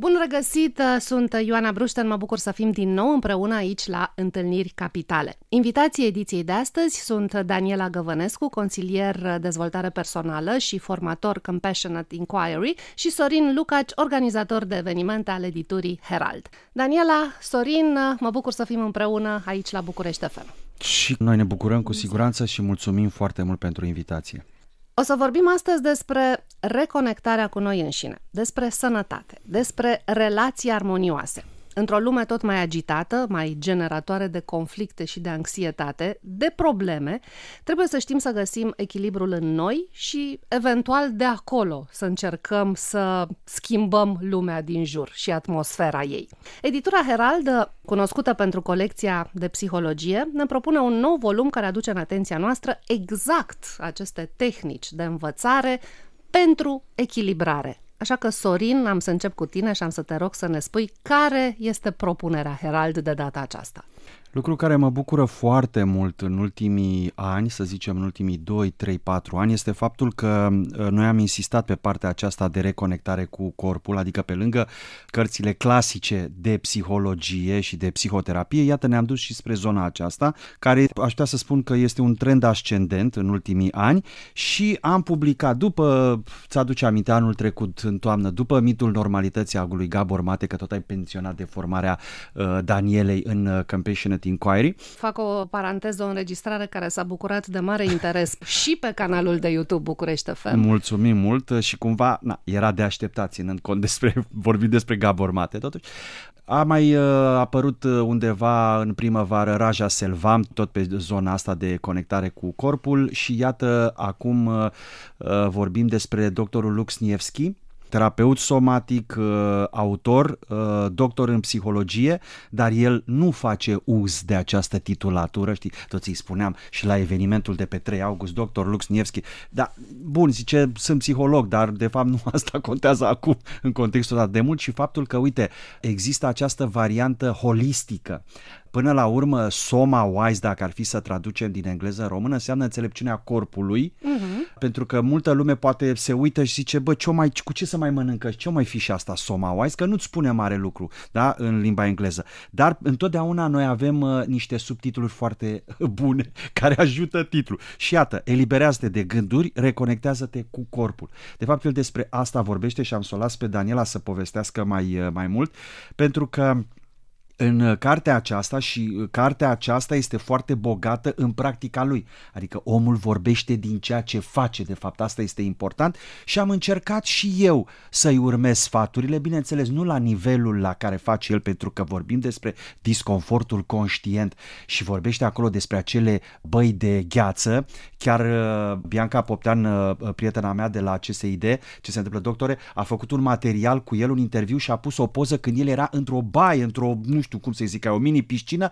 Bun regăsit, uh, sunt Ioana Brușten, mă bucur să fim din nou împreună aici la Întâlniri Capitale. Invitații ediției de astăzi sunt Daniela Găvănescu, consilier dezvoltare personală și formator Compassionate Inquiry și Sorin Lucaci, organizator de evenimente al editurii Herald. Daniela, Sorin, uh, mă bucur să fim împreună aici la București FM. Și noi ne bucurăm cu siguranță și mulțumim foarte mult pentru invitație. O să vorbim astăzi despre reconectarea cu noi înșine, despre sănătate, despre relații armonioase – Într-o lume tot mai agitată, mai generatoare de conflicte și de anxietate, de probleme, trebuie să știm să găsim echilibrul în noi și, eventual, de acolo să încercăm să schimbăm lumea din jur și atmosfera ei. Editura Heraldă, cunoscută pentru colecția de psihologie, ne propune un nou volum care aduce în atenția noastră exact aceste tehnici de învățare pentru echilibrare Așa că, Sorin, am să încep cu tine și am să te rog să ne spui care este propunerea Herald de data aceasta. Lucru care mă bucură foarte mult în ultimii ani, să zicem în ultimii 2, 3, 4 ani, este faptul că ă, noi am insistat pe partea aceasta de reconectare cu corpul, adică pe lângă cărțile clasice de psihologie și de psihoterapie, iată ne-am dus și spre zona aceasta, care aș putea să spun că este un trend ascendent în ultimii ani și am publicat după, ți-aduce aminte anul trecut în toamnă, după mitul normalității agului lui Gabor Mate, că tot ai pensionat de formarea uh, ă, Danielei în uh, Internet Inquiry. Fac o paranteză, o înregistrare care s-a bucurat de mare interes și pe canalul de YouTube București FM. Mulțumim mult și cumva na, era de așteptat ținând cont despre, vorbim despre Gabor Mate totuși. A mai uh, apărut uh, undeva în primăvară Raja Selvam, tot pe zona asta de conectare cu corpul și iată acum uh, uh vorbim despre doctorul Nievski, terapeut somatic, uh, autor, uh, doctor în psihologie, dar el nu face uz de această titulatură, știi, toți îi spuneam și la evenimentul de pe 3 august, doctor Lux Nievski, dar bun, zice, sunt psiholog, dar de fapt nu asta contează acum în contextul dat de mult și faptul că, uite, există această variantă holistică Până la urmă, soma wise, dacă ar fi să traducem din engleză în română, înseamnă înțelepciunea corpului, uh-huh. pentru că multă lume poate se uită și zice, bă, ce mai, cu ce să mai mănâncă, ce mai fi și asta soma wise, că nu-ți spune mare lucru, da, în limba engleză. Dar întotdeauna noi avem uh, niște subtitluri foarte uh, bune care ajută titlul. Și iată, eliberează-te de gânduri, reconectează-te cu corpul. De fapt, el despre asta vorbește și am să o las pe Daniela să povestească mai, uh, mai mult, pentru că în uh, cartea aceasta și uh, cartea aceasta este foarte bogată în practica lui, adică omul vorbește din ceea ce face, de fapt asta este important și am încercat și eu să-i urmez sfaturile, bineînțeles nu la nivelul la care face el pentru că vorbim despre disconfortul conștient și vorbește acolo despre acele băi de gheață, chiar uh, Bianca Poptean, prietena mea de la CSID, ce se întâmplă doctore, a făcut un material cu el, un interviu și a pus o poză când el era într-o baie, într-o nu știu știu cum să-i zic, ca o mini-piscină,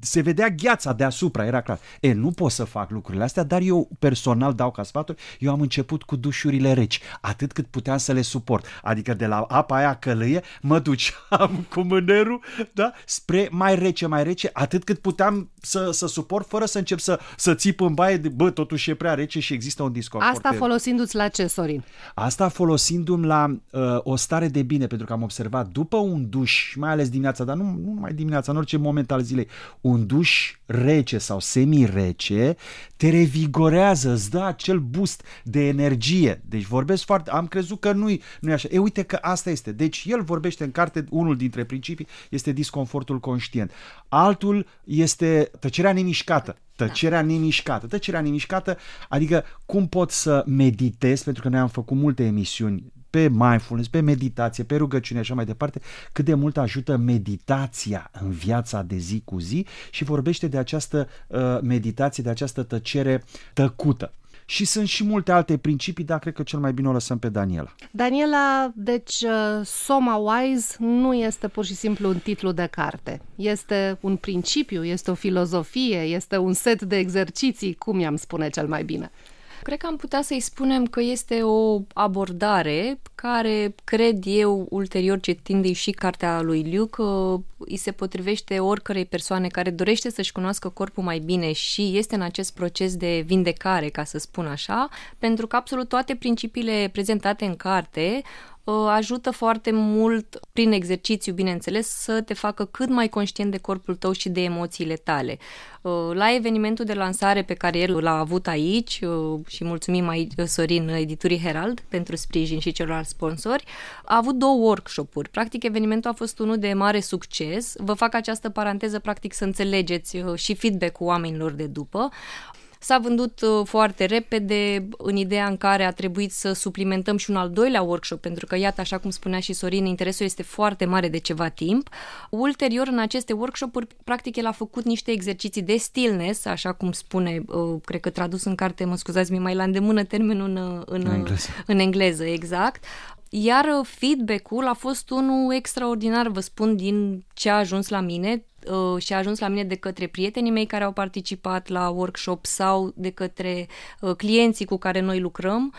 se vedea gheața deasupra, era clar. E, nu pot să fac lucrurile astea, dar eu personal dau ca sfaturi, eu am început cu dușurile reci, atât cât puteam să le suport. Adică de la apa aia călăie mă duceam cu mânerul, da, spre mai rece, mai rece, atât cât puteam să, să suport fără să încep să, să țip în baie, de, bă, totuși e prea rece și există un disconfort. Asta folosindu-ți la ce, Sorin? Asta folosindu-mi la uh, o stare de bine, pentru că am observat după un duș, mai ales dimineața, dar nu, nu mai dimineața, în orice moment al zilei, un duș rece sau semi-rece te revigorează, îți dă acel boost de energie. Deci vorbesc foarte, am crezut că nu-i, nu-i așa. E uite că asta este. Deci el vorbește în carte, unul dintre principii este disconfortul conștient. Altul este tăcerea nemișcată. Tăcerea da. nemișcată. Tăcerea nemișcată, adică cum pot să meditez, pentru că noi am făcut multe emisiuni pe mindfulness, pe meditație, pe rugăciune și așa mai departe, cât de mult ajută meditația în viața de zi cu zi și vorbește de această uh, meditație, de această tăcere tăcută. Și sunt și multe alte principii, dar cred că cel mai bine o lăsăm pe Daniela. Daniela, deci uh, Soma Wise nu este pur și simplu un titlu de carte. Este un principiu, este o filozofie, este un set de exerciții, cum i-am spune cel mai bine. Cred că am putea să-i spunem că este o abordare care, cred eu, ulterior citind și cartea lui Luke, uh, îi se potrivește oricărei persoane care dorește să-și cunoască corpul mai bine și este în acest proces de vindecare, ca să spun așa, pentru că absolut toate principiile prezentate în carte Ă, ajută foarte mult prin exercițiu, bineînțeles, să te facă cât mai conștient de corpul tău și de emoțiile tale. Ă, la evenimentul de lansare pe care el l-a avut aici ă, și mulțumim aici Sorin editurii Herald pentru sprijin și celorlalți sponsori, a avut două workshop-uri. Practic, evenimentul a fost unul de mare succes. Vă fac această paranteză, practic, să înțelegeți și feedback-ul oamenilor de după. S-a vândut uh, foarte repede în ideea în care a trebuit să suplimentăm și un al doilea workshop, pentru că, iată, așa cum spunea și Sorin, interesul este foarte mare de ceva timp. Ulterior, în aceste workshop-uri, practic, el a făcut niște exerciții de stillness, așa cum spune, uh, cred că tradus în carte, mă scuzați, mi mai la îndemână termenul în, în, în, engleză. în engleză, exact iar uh, feedback-ul a fost unul extraordinar, vă spun, din ce a ajuns la mine. Uh, și a ajuns la mine de către prietenii mei care au participat la workshop sau de către uh, clienții cu care noi lucrăm.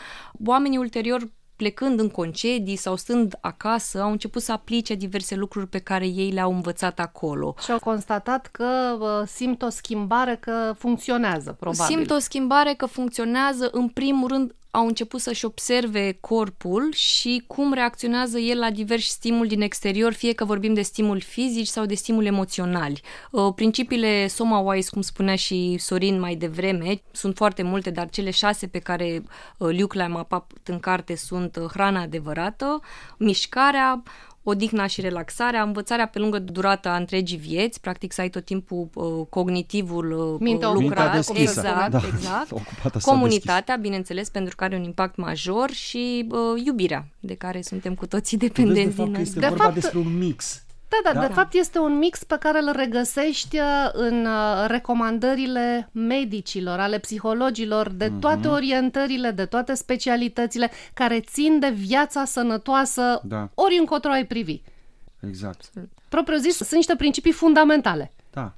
Oamenii ulterior plecând în concedii sau stând acasă, au început să aplice diverse lucruri pe care ei le-au învățat acolo. Și au constatat că uh, simt o schimbare că funcționează, probabil. Simt o schimbare că funcționează, în primul rând, au început să-și observe corpul și cum reacționează el la diversi stimuli din exterior, fie că vorbim de stimuli fizici sau de stimuli emoționali. Uh, principiile Soma-Wise, cum spunea și Sorin mai devreme, sunt foarte multe, dar cele șase pe care Luke uh, le-a mapat în carte sunt uh, hrana adevărată, mișcarea, odihna și relaxarea, învățarea pe lungă durată a întregii vieți, practic să ai tot timpul uh, cognitivul uh, Mintea lucrat, deschisă. exact, da. exact. Ocupată comunitatea, bineînțeles, pentru că are un impact major și uh, iubirea de care suntem cu toții dependenți. De fapt, din este de vorba fapt, despre un mix da, da, da, de fapt este un mix pe care îl regăsești uh, în uh, recomandările medicilor, ale psihologilor, de mhm. toate orientările, de toate specialitățile care țin de viața sănătoasă da. ori încotro ai privi. Exact. Propriu zis, sunt niște principii fundamentale. Da.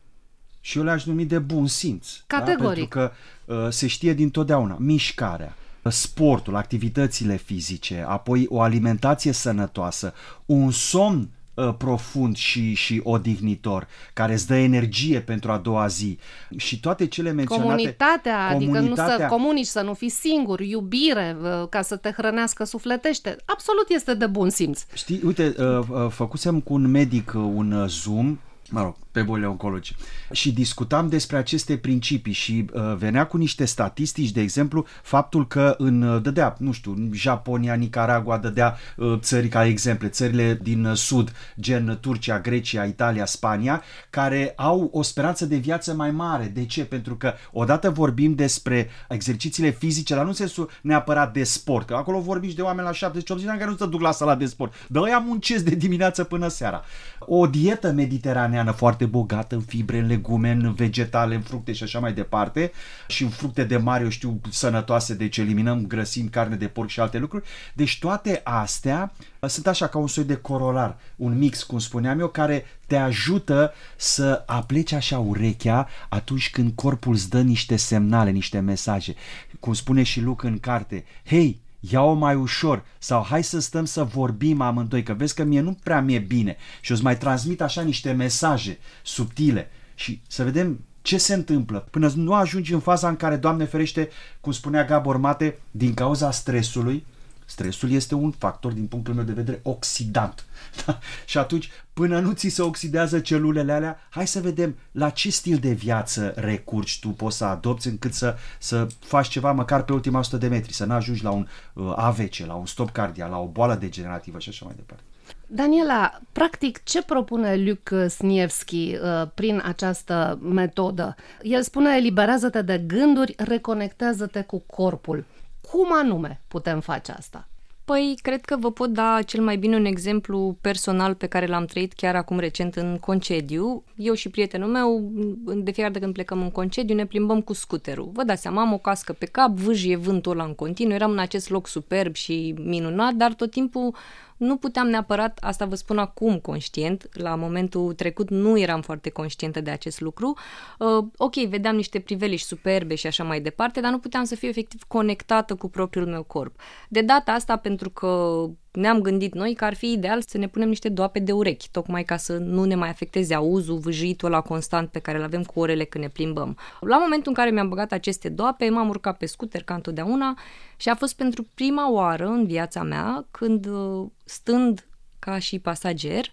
Și eu le-aș numi de bun simț. Da? Categoric. Da? Pentru că uh, se știe din totdeauna mișcarea, sportul, activitățile fizice, apoi o alimentație sănătoasă, un somn Uh, profund și, și odihnitor, care îți dă energie pentru a doua zi. Și toate cele menționate... Comunitatea, comunitatea adică nu să comunici, să nu fii singur, iubire, uh, ca să te hrănească sufletește, absolut este de bun simț. Știi, uite, uh, făcusem cu un medic un Zoom mă rog, pe bolile oncologice. Și discutam despre aceste principii și uh, venea cu niște statistici, de exemplu, faptul că în uh, dădea, nu știu, Japonia, Nicaragua, dădea uh, țări ca exemple, țările din uh, sud, gen Turcia, Grecia, Italia, Spania, care au o speranță de viață mai mare. De ce? Pentru că odată vorbim despre exercițiile fizice, dar nu în sensul neapărat de sport, că acolo vorbim și de oameni la 70-80 de ani care nu se duc la sala de sport, dar ăia muncesc de dimineață până seara. O dietă mediteraneană mediteraneană foarte bogată în fibre, în legume, în vegetale, în fructe și așa mai departe și în fructe de mare, eu știu, sănătoase, deci eliminăm grăsim, carne de porc și alte lucruri. Deci toate astea uh, sunt așa ca un soi de corolar, un mix, cum spuneam eu, care te ajută să apleci așa urechea atunci când corpul îți dă niște semnale, niște mesaje. Cum spune și Luc în carte, hei, ia-o mai ușor sau hai să stăm să vorbim amândoi, că vezi că mie nu prea mi-e bine și o să mai transmit așa niște mesaje subtile și să vedem ce se întâmplă până nu ajungi în faza în care, Doamne ferește, cum spunea Gabor Mate, din cauza stresului, Stresul este un factor, din punctul meu de vedere, oxidant. Da? Și atunci, până nu ți se oxidează celulele alea, hai să vedem la ce stil de viață recurgi tu, poți să adopți încât să, să faci ceva măcar pe ultima 100 de metri, să nu ajungi la un uh, AVC, la un stop cardiac, la o boală degenerativă și așa mai departe. Daniela, practic ce propune Luc Snievski uh, prin această metodă? El spune eliberează-te de gânduri, reconectează-te cu corpul. Cum anume putem face asta? Păi, cred că vă pot da cel mai bine un exemplu personal pe care l-am trăit chiar acum recent în concediu. Eu și prietenul meu, de fiecare dată când plecăm în concediu, ne plimbăm cu scuterul. Vă dați seama, am o cască pe cap, vâjie vântul ăla în continuu, eram în acest loc superb și minunat, dar tot timpul nu puteam neapărat, asta vă spun acum conștient, la momentul trecut nu eram foarte conștientă de acest lucru. Uh, ok, vedeam niște priveliști superbe și așa mai departe, dar nu puteam să fiu efectiv conectată cu propriul meu corp. De data asta, pentru că ne-am gândit noi că ar fi ideal să ne punem niște doape de urechi, tocmai ca să nu ne mai afecteze auzul, vâjitul la constant pe care îl avem cu orele când ne plimbăm. La momentul în care mi-am băgat aceste doape, m-am urcat pe scuter ca întotdeauna și a fost pentru prima oară în viața mea când, uh, stând ca și pasager,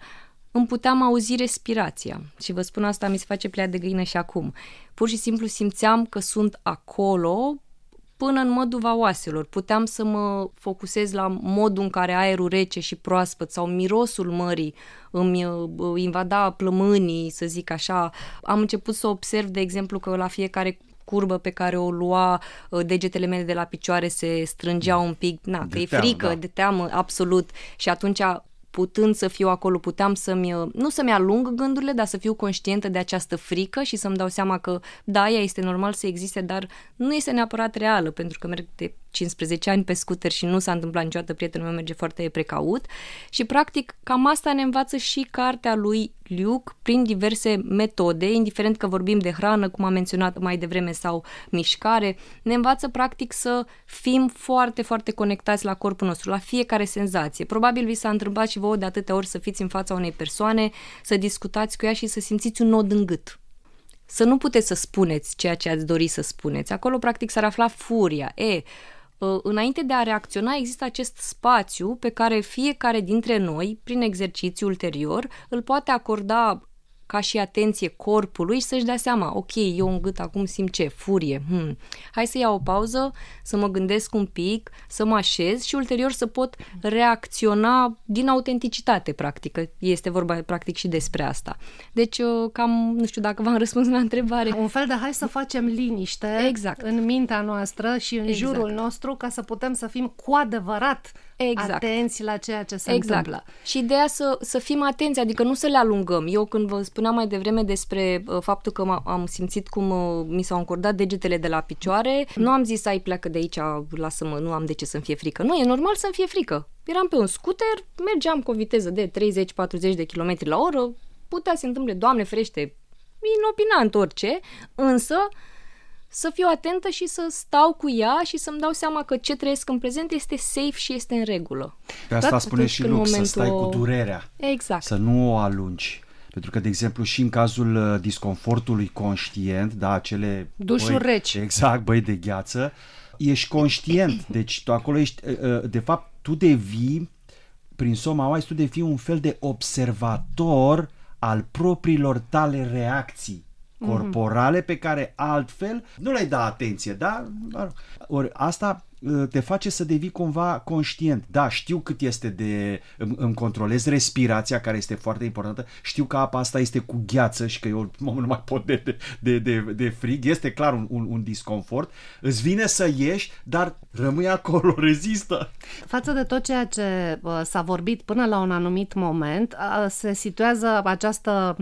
îmi puteam auzi respirația și vă spun asta mi se face plea de găină și acum. Pur și simplu simțeam că sunt acolo, până în măduva oaselor. Puteam să mă focusez la modul în care aerul rece și proaspăt sau mirosul mării îmi uh, uh, invada plămânii, să zic așa. Am început să observ, de exemplu, că la fiecare curbă pe care o lua, uh, degetele mele de la picioare se strângeau mm. un pic, na, că de e teamă, frică, da. de teamă, absolut. Și atunci putând să fiu acolo, puteam să-mi, uh, nu să-mi alung gândurile, dar să fiu conștientă de această frică și să-mi dau seama că, da, ea este normal să existe, dar nu este neapărat reală, pentru că merg de 15 ani pe scuter și nu s-a întâmplat niciodată, prietenul meu merge foarte precaut și practic cam asta ne învață și cartea lui Luke prin diverse metode, indiferent că vorbim de hrană, cum am menționat mai devreme, sau mișcare, ne învață practic să fim foarte, foarte conectați la corpul nostru, la fiecare senzație. Probabil vi s-a întâmplat și vouă de atâtea ori să fiți în fața unei persoane, să discutați cu ea și să simțiți un nod în gât să nu puteți să spuneți ceea ce ați dori să spuneți. Acolo, practic, s-ar afla furia. E, Ă, înainte de a reacționa, există acest spațiu pe care fiecare dintre noi, prin exercițiu ulterior, îl poate acorda ca și atenție corpului să-și dea seama, ok, eu în gât acum simt ce, furie, hmm. hai să iau o pauză, să mă gândesc un pic, să mă așez și ulterior să pot reacționa din autenticitate, practică. este vorba practic și despre asta. Deci, uh, cam, nu știu dacă v-am răspuns la întrebare. Un fel de hai să facem liniște exact. în mintea noastră și în exact. jurul nostru ca să putem să fim cu adevărat exact. atenți la ceea ce se exact. întâmplă. Și ideea să, să fim atenți, adică nu să le alungăm. Eu când vă spuneam mai devreme despre uh, faptul că am simțit cum uh, mi s-au încordat degetele de la picioare. Nu am zis, ai, pleacă de aici, lasă-mă, nu am de ce să-mi fie frică. Nu, e normal să-mi fie frică. Eram pe un scooter, mergeam cu o viteză de 30-40 de km la oră, putea să se întâmple, Doamne ferește, inopinant orice, însă să fiu atentă și să stau cu ea și să-mi dau seama că ce trăiesc în prezent este safe și este în regulă. Pe asta Dar spune și Luc, momentul... să stai cu durerea. Exact. Să nu o alungi. Pentru că, de exemplu, și în cazul uh, disconfortului conștient, da, acele... Dușuri băi, reci. Exact, băi de gheață, ești conștient. Deci tu acolo ești, uh, uh, de fapt, tu devii, prin soma mai, tu devii un fel de observator al propriilor tale reacții mhm. corporale mm-hmm. pe care altfel nu le-ai da atenție, da? Ori asta Uh, te face să devii cumva conștient. Da, știu cât este de... Îmi, îmi controlez respirația, care este foarte importantă. Știu că apa asta este cu gheață și că eu mă, nu mai pot de, de, de, de frig. Este clar un, un, un disconfort. Îți vine să ieși, dar rămâi acolo, rezistă. Față de tot ceea ce uh, s-a vorbit până la un anumit moment, uh, se situează această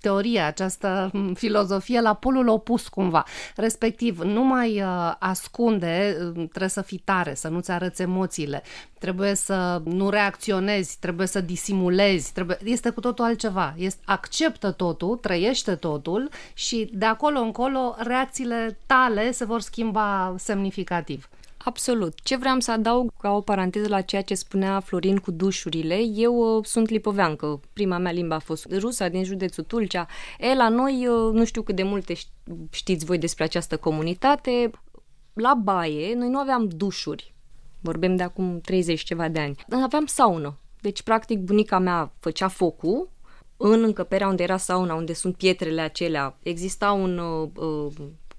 teorie, această mm, filozofie la polul opus cumva. Respectiv, nu mai uh, ascunde, mm, trebuie să fii tare, să nu-ți arăți emoțiile, trebuie să nu reacționezi, trebuie să disimulezi, trebuie... este cu totul altceva. Este... Acceptă totul, trăiește totul și de acolo încolo reacțiile tale se vor schimba semnificativ. Absolut. Ce vreau să adaug ca o paranteză la ceea ce spunea Florin cu dușurile, eu uh, sunt lipoveancă, prima mea limba a fost rusa din județul Tulcea. E, la noi, uh, nu știu cât de multe știți voi despre această comunitate, la baie noi nu aveam dușuri, vorbim de acum 30 ceva de ani, aveam saună. Deci, practic, bunica mea făcea focul în încăperea unde era sauna, unde sunt pietrele acelea, exista un uh, uh,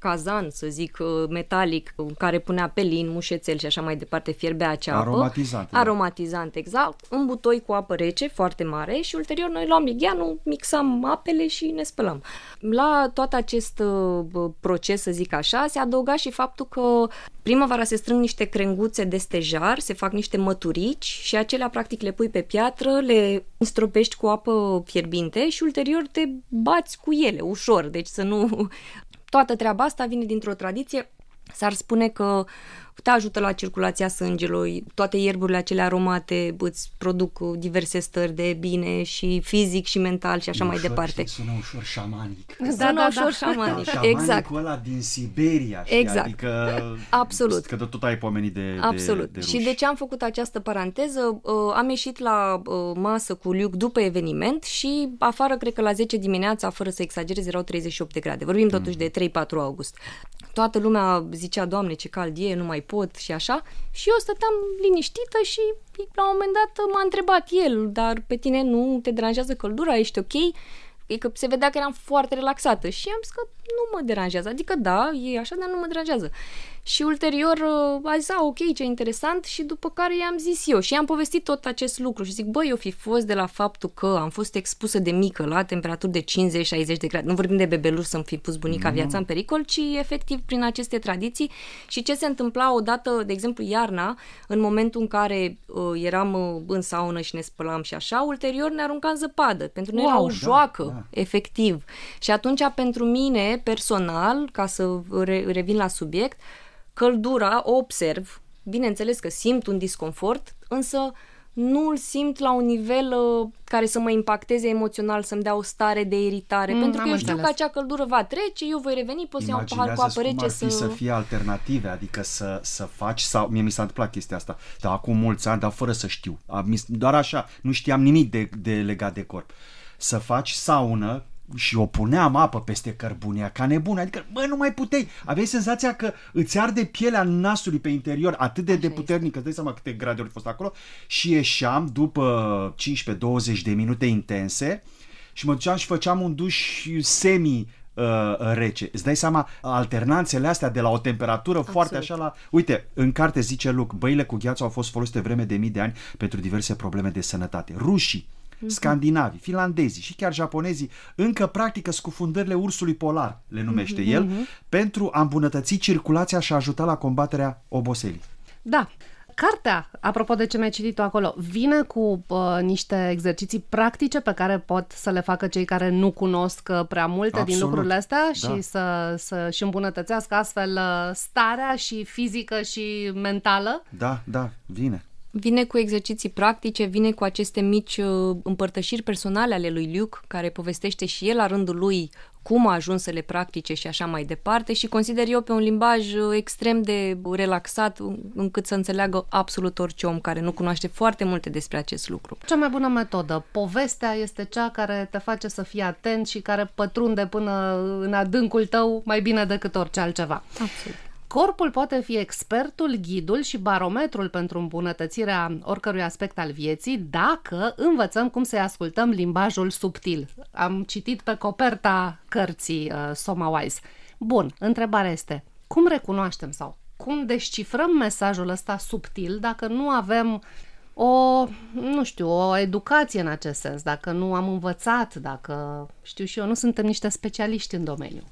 cazan, să zic, uh, metalic, în uh, care punea pelin, mușețel și așa mai departe, fierbea acea aromatizant, apă. Da. Aromatizant. exact. un butoi cu apă rece, foarte mare și ulterior noi luam ligheanul, mixam apele și ne spălăm. La tot acest uh, proces, să zic așa, se adăuga și faptul că primăvara se strâng niște crenguțe de stejar, se fac niște măturici și acelea practic le pui pe piatră, le stropești cu apă fierbinte și ulterior te bați cu ele ușor, deci să nu Toată treaba asta vine dintr-o tradiție S-ar spune că te ajută la circulația sângelui, toate ierburile acele aromate îți produc diverse stări de bine și fizic și mental și așa ușor, mai departe. sună ușor șamanic. Da, sună da, da. ușor da, șamanic. Da, exact. ăla din Siberia, știi? Exact. Adică, Absolut. Că tot ai pomenit de, Absolut. De, de ruși. și de ce am făcut această paranteză? Uh, am ieșit la uh, masă cu Luke după eveniment și afară, cred că la 10 dimineața, fără să exagerez, erau 38 de grade. Vorbim mm. totuși de 3-4 august. Toată lumea zicea, Doamne, ce cald e, nu mai pot și așa. Și eu stăteam liniștită și la un moment dat m-a întrebat el, dar pe tine nu te deranjează căldura, ești ok? E că adică se vedea că eram foarte relaxată și am zis că nu mă deranjează. Adică da, e așa, dar nu mă deranjează. Și ulterior uh, a zis, a, ok, ce interesant și după care i-am zis eu și i-am povestit tot acest lucru și zic, băi, eu fi fost de la faptul că am fost expusă de mică la temperaturi de 50-60 de grade, nu vorbim de bebeluș să-mi fi pus bunica mm. viața în pericol, ci efectiv prin aceste tradiții și ce se întâmpla odată, de exemplu, iarna, în momentul în care uh, eram uh, în saună și ne spălam și așa, ulterior ne arunca în zăpadă, pentru noi wow, era o da, joacă, da. efectiv. Și atunci, pentru mine, personal, ca să re- revin la subiect, căldura o observ, bineînțeles că simt un disconfort, însă nu îl simt la un nivel uh, care să mă impacteze emoțional, să-mi dea o stare de iritare, mm, pentru că eu știu că acea căldură va trece, eu voi reveni, pot să iau un pahar cu apă rece să... să fie alternative, adică să, să faci sau... Mie mi s-a întâmplat chestia asta, dar acum mulți ani, dar fără să știu, doar așa, nu știam nimic de, de legat de corp. Să faci saună și o puneam apă peste cărbunea ca nebun, adică mă, nu mai puteai, aveai senzația că îți arde pielea nasului pe interior atât de, de puternic, îți dai seama câte grade au fost acolo și ieșeam după 15-20 de minute intense și mă duceam și făceam un duș semi uh, rece. Îți dai seama alternanțele astea de la o temperatură Absolut. foarte așa la... Uite, în carte zice Luc, băile cu gheață au fost folosite vreme de mii de ani pentru diverse probleme de sănătate. Rușii Mhm. scandinavii, finlandezii și chiar japonezii încă practică scufundările ursului polar, le numește mhm, el, mhm. pentru a îmbunătăți circulația și a ajuta la combaterea oboselii. Da, cartea, apropo de ce mi-ai citit-o acolo, vine cu uh, niște exerciții practice pe care pot să le facă cei care nu cunosc uh, prea multe Absolut. din lucrurile astea da. și să, să și îmbunătățească astfel uh, starea și fizică și mentală? Da, da, vine. Vine cu exerciții practice, vine cu aceste mici uh, împărtășiri personale ale lui Luke, care povestește și el la rândul lui cum a ajuns să le practice și așa mai departe și consider eu pe un limbaj uh, extrem de relaxat încât să înțeleagă absolut orice om care nu cunoaște foarte multe despre acest lucru. Cea mai bună metodă, povestea este cea care te face să fii atent și care pătrunde până în adâncul tău mai bine decât orice altceva. Absolut. Corpul poate fi expertul, ghidul și barometrul pentru îmbunătățirea oricărui aspect al vieții dacă învățăm cum să-i ascultăm limbajul subtil. Am citit pe coperta cărții uh, Soma Wise. Bun, întrebarea este, cum recunoaștem sau cum descifrăm mesajul ăsta subtil dacă nu avem o, nu știu, o educație în acest sens, dacă nu am învățat, dacă, știu și eu, nu suntem niște specialiști în domeniu.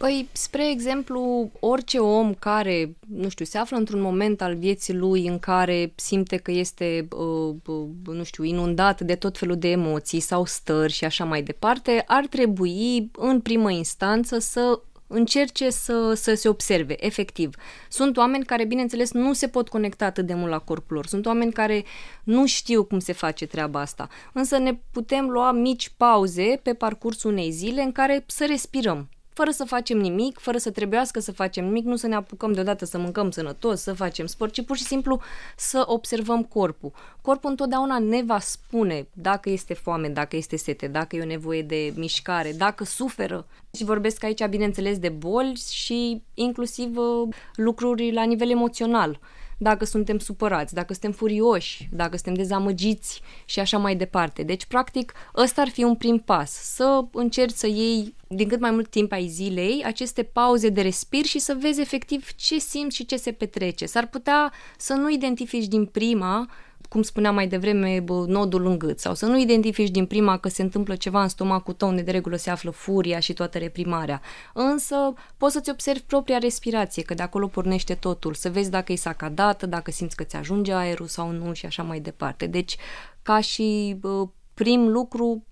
Păi, spre exemplu, orice om care, nu știu, se află într-un moment al vieții lui în care simte că este, uh, uh, nu știu, inundat de tot felul de emoții sau stări și așa mai departe, ar trebui, în primă instanță, să încerce să, să se observe, efectiv. Sunt oameni care, bineînțeles, nu se pot conecta atât de mult la corpul lor. Sunt oameni care nu știu cum se face treaba asta. Însă ne putem lua mici pauze pe parcursul unei zile în care să respirăm, fără să facem nimic, fără să trebuiască să facem nimic, nu să ne apucăm deodată să mâncăm sănătos, să facem sport, ci pur și simplu să observăm corpul. Corpul întotdeauna ne va spune dacă este foame, dacă este sete, dacă e o nevoie de mișcare, dacă suferă. Și vorbesc aici, bineînțeles, de boli și inclusiv uh, lucruri la nivel emoțional dacă suntem supărați, dacă suntem furioși, dacă suntem dezamăgiți și așa mai departe. Deci, practic, ăsta ar fi un prim pas, să încerci să iei din cât mai mult timp ai zilei aceste pauze de respir și să vezi efectiv ce simți și ce se petrece. S-ar putea să nu identifici din prima cum spuneam mai devreme, nodul în gât sau să nu identifici din prima că se întâmplă ceva în stomacul tău, unde de regulă se află furia și toată reprimarea. Însă poți să-ți observi propria respirație, că de acolo pornește totul, să vezi dacă e sacadată, dacă simți că ți ajunge aerul sau nu și așa mai departe. Deci, ca și prim lucru,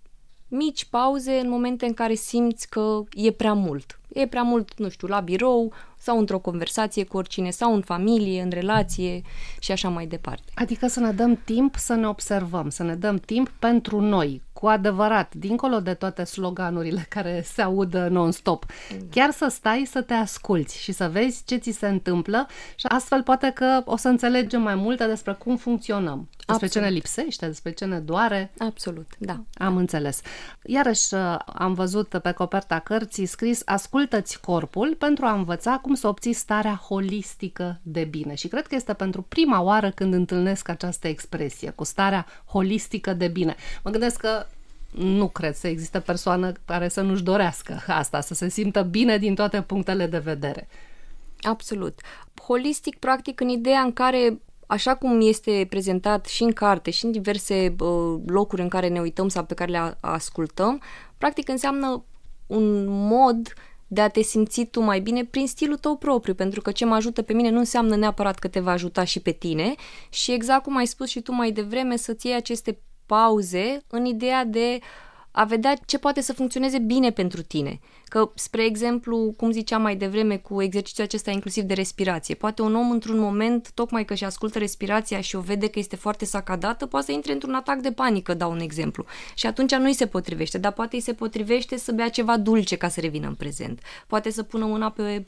mici pauze în momente în care simți că e prea mult e prea mult, nu știu, la birou sau într-o conversație cu oricine sau în familie, în relație și așa mai departe. Adică să ne dăm timp să ne observăm, să ne dăm timp pentru noi, cu adevărat, dincolo de toate sloganurile care se audă non-stop, chiar să stai să te asculți și să vezi ce ți se întâmplă și astfel poate că o să înțelegem mai multe despre cum funcționăm, despre Absolut. ce ne lipsește, despre ce ne doare. Absolut, da. Am înțeles. Iarăși am văzut pe coperta cărții scris Ascult ascultă ți corpul pentru a învăța cum să obții starea holistică de bine. Și cred că este pentru prima oară când întâlnesc această expresie, cu starea holistică de bine. Mă gândesc că nu cred să există persoană care să nu-și dorească asta, să se simtă bine din toate punctele de vedere. Absolut. Holistic, practic, în ideea în care așa cum este prezentat și în carte și în diverse uh, locuri în care ne uităm sau pe care le ascultăm, practic înseamnă un mod de a te simți tu mai bine prin stilul tău propriu, pentru că ce mă ajută pe mine nu înseamnă neapărat că te va ajuta și pe tine și exact cum ai spus și tu mai devreme, să-ți iei aceste pauze în ideea de uh, a vedea ce poate să funcționeze bine pentru tine. Că, spre exemplu, cum ziceam mai devreme cu exercițiul acesta inclusiv de respirație, poate un om într-un moment, tocmai că și ascultă respirația și o vede că este foarte sacadată, poate să intre într-un atac de panică, dau un exemplu. Și atunci nu îi se potrivește, dar poate îi se potrivește să bea ceva dulce ca să revină în prezent. Poate să pună mâna pe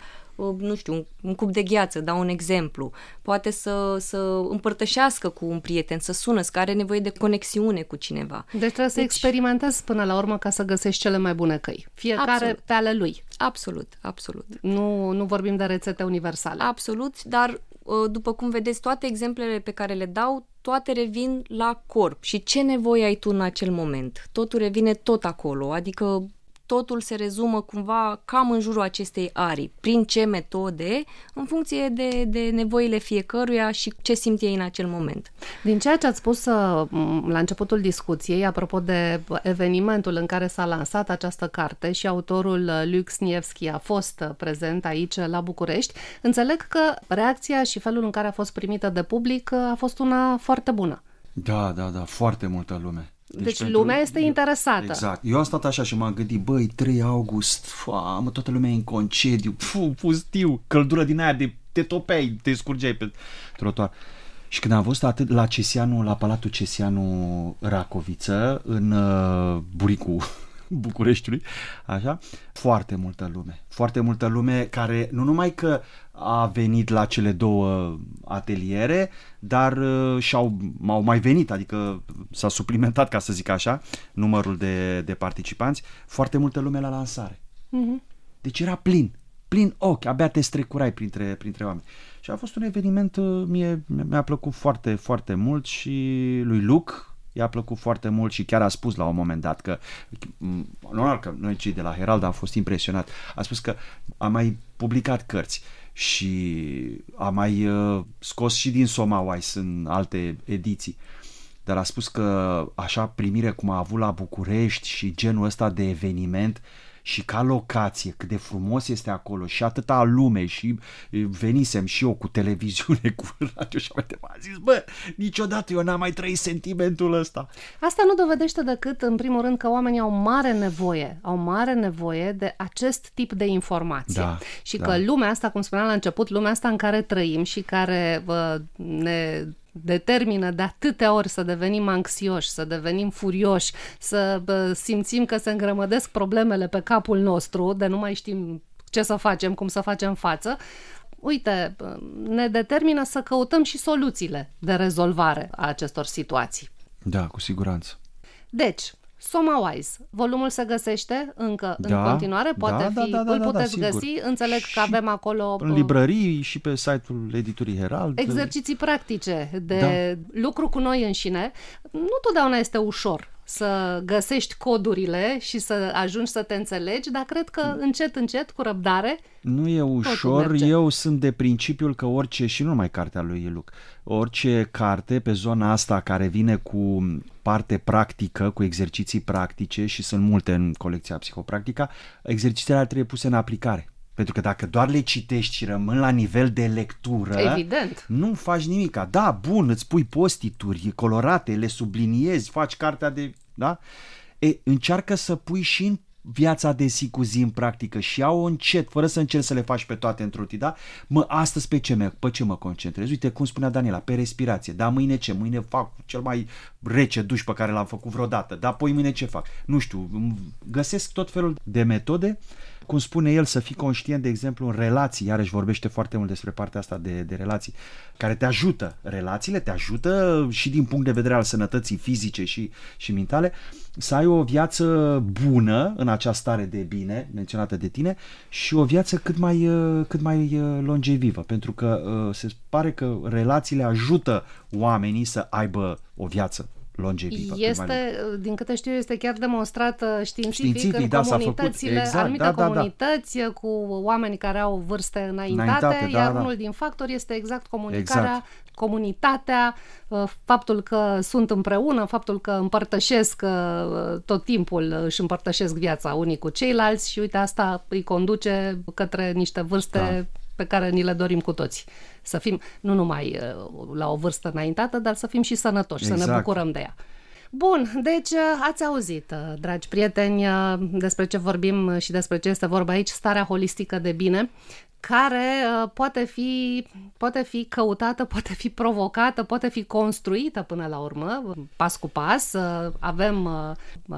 Uh, nu știu, un cup de gheață, dau un exemplu, poate să, să împărtășească cu un prieten, să sună, să are nevoie de conexiune cu cineva. Deci trebuie deci... să experimentezi până la urmă ca să găsești cele mai bune căi. Fiecare absolut. pe ale lui. Absolut, absolut. Nu, nu vorbim de rețete universale. Absolut, dar uh, după cum vedeți, toate exemplele pe care le dau, toate revin la corp și ce nevoie ai tu în acel moment. Totul revine tot acolo, adică totul se rezumă cumva cam în jurul acestei arii. Prin ce metode, în funcție de, de nevoile fiecăruia și ce simt ei în acel moment. Din ceea ce ați spus uh, la începutul discuției, apropo de evenimentul în care s-a lansat această carte și autorul uh, Lux Nievski a fost uh, prezent aici la București, înțeleg că reacția și felul în care a fost primită de public a fost una foarte bună. Da, da, da, foarte multă lume. Deci, deci pentru... lumea este interesată. Exact. Eu am stat așa și m-am gândit, băi, 3 august, fa, toată lumea e în concediu, fu, pustiu, căldură din aia de te topeai, te scurgeai pe trotuar. Și când am fost atât la Cesianu, la Palatul Cesianu Racoviță, în uh, Buricu, Bucureștiului, așa, foarte multă lume. Foarte multă lume care nu numai că a venit la cele două ateliere, dar uh, și-au au mai venit, adică s-a suplimentat, ca să zic așa, numărul de, de participanți. Foarte multă lume la lansare. Uh-huh. Deci era plin, plin ochi, abia te strecurai printre, printre oameni. Și a fost un eveniment, uh, mie mi-a plăcut foarte, foarte mult și lui Luc, i-a plăcut foarte mult și chiar a spus la un moment dat că, normal că noi cei de la Herald am fost impresionat, a spus că a mai publicat cărți și a mai uh, scos și din Wise în alte ediții. Dar a spus că așa primire cum a avut la București și genul ăsta de eveniment uh, și ca locație, cât de frumos este acolo și atâta lume și venisem și eu cu televiziune, cu radio și mai departe. Am zis, bă, niciodată eu n-am mai trăit sentimentul ăsta. Asta nu dovedește decât, în primul rând, că oamenii au mare nevoie, au mare nevoie de acest tip de informație. Da, și da. că lumea asta, cum spuneam la început, lumea asta în care trăim și care uh, ne determină de atâtea ori să devenim anxioși, să devenim furioși, să simțim că se îngrămădesc problemele pe capul nostru, de nu mai știm ce să facem, cum să facem față, uite, ne determină să căutăm și soluțiile de rezolvare a acestor situații. Da, cu siguranță. Deci, Soma wise. Volumul se găsește încă da, în continuare, da, poate da, fi, da, da, îl puteți da, da, găsi, înțeleg și că avem acolo... În uh, librării și pe site-ul editurii Herald. Exerciții practice de da. lucru cu noi înșine. Nu totdeauna este ușor să găsești codurile și să ajungi să te înțelegi, dar cred că încet, încet, cu răbdare. Nu e ușor, eu sunt de principiul că orice, și nu numai cartea lui Iluc, orice carte pe zona asta care vine cu parte practică, cu exerciții practice și sunt multe în colecția Psihopractica, exercițiile trebuie puse în aplicare. Pentru că dacă doar le citești și rămân la nivel de lectură, Evident. nu faci nimica. Da, bun, îți pui postituri colorate, le subliniezi, faci cartea de da? E, încearcă să pui și în viața de zi cu zi în practică și iau încet, fără să încerci să le faci pe toate într-o da? Mă, astăzi pe ce, mă, pe ce mă concentrez? Uite, cum spunea Daniela, pe respirație. Da, mâine ce? Mâine fac cel mai rece duș pe care l-am făcut vreodată. Da, apoi mâine ce fac? Nu știu, găsesc tot felul de metode uh, cum spune el, să fii conștient, de exemplu, în relații, iarăși vorbește foarte mult despre partea asta de, de relații, care te ajută, relațiile te ajută și din punct de vedere al sănătății fizice și, și mentale, să ai o viață bună în această stare de bine menționată de tine și o viață cât mai, uh, cât mai uh, longevivă, pentru că uh, se pare că relațiile ajută oamenii să aibă o viață longevivă. Este, uh, din câte știu, este chiar demonstrată științific, științific în da, comunitățile, făcut, exact, anumite da, da, da. comunități da, da. cu oameni care au vârste înaintate, înaintate da, iar da, unul din factori este exact comunicarea, exact. comunitatea, uh, faptul că sunt împreună, faptul că împărtășesc tot timpul, și împărtășesc viața unii cu ceilalți și uite asta îi conduce către niște vârste da pe care ni le dorim cu toți. Să fim nu numai uh, la o vârstă înaintată, dar să fim și sănătoși, exact. să ne exact. bucurăm de ea. Bun, deci uh, ați auzit, uh, dragi prieteni, despre ce vorbim și despre ce este vorba aici, starea holistică de bine, care poate fi, poate fi căutată, poate fi provocată, poate fi construită până la urmă, pas cu pas. Avem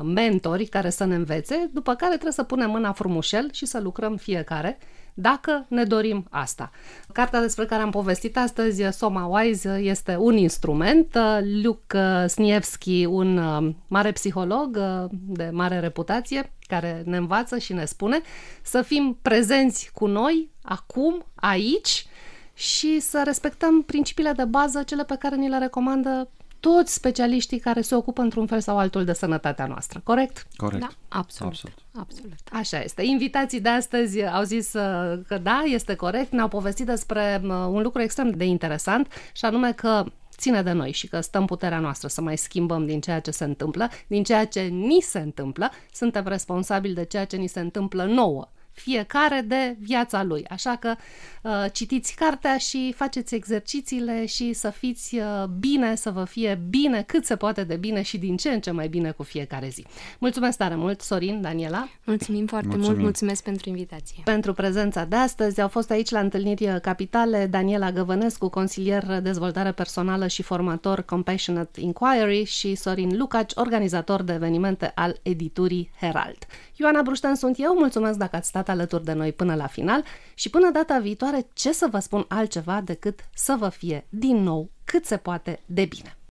mentori care să ne învețe, după care trebuie să punem mâna frumușel și să lucrăm fiecare dacă ne dorim asta. Cartea despre care am povestit astăzi, Soma Wise, este un instrument. Luc Snievski, un uh, mare psiholog uh, de mare reputație, care ne învață și ne spune să fim prezenți cu noi, acum, aici, și să respectăm principiile de bază, cele pe care ni le recomandă toți specialiștii care se ocupă într-un fel sau altul de sănătatea noastră, corect? Corect. Da, absolut. absolut. Absolut. Așa este. Invitații de astăzi au zis uh, că da, este corect, ne-au povestit despre uh, un lucru extrem de interesant și anume că ține de noi și că stăm puterea noastră să mai schimbăm din ceea ce se întâmplă, din ceea ce ni se întâmplă, suntem responsabili de ceea ce ni se întâmplă nouă fiecare de viața lui. Așa că uh, citiți cartea și faceți exercițiile și să fiți uh, bine, să vă fie bine, cât se poate de bine și din ce în ce mai bine cu fiecare zi. Mulțumesc tare mult, Sorin, Daniela. Mulțumim foarte mulțumim. mult, mulțumesc pentru invitație. Pentru prezența de astăzi au fost aici la întâlniri uh, capitale Daniela Găvănescu, consilier dezvoltare personală și formator Compassionate Inquiry și Sorin Lucaci, organizator de evenimente al editurii Herald. Ioana Bruștan sunt eu, mulțumesc dacă ați stat stat alături de noi până la final și până data viitoare ce să vă spun altceva decât să vă fie din nou cât se poate de bine.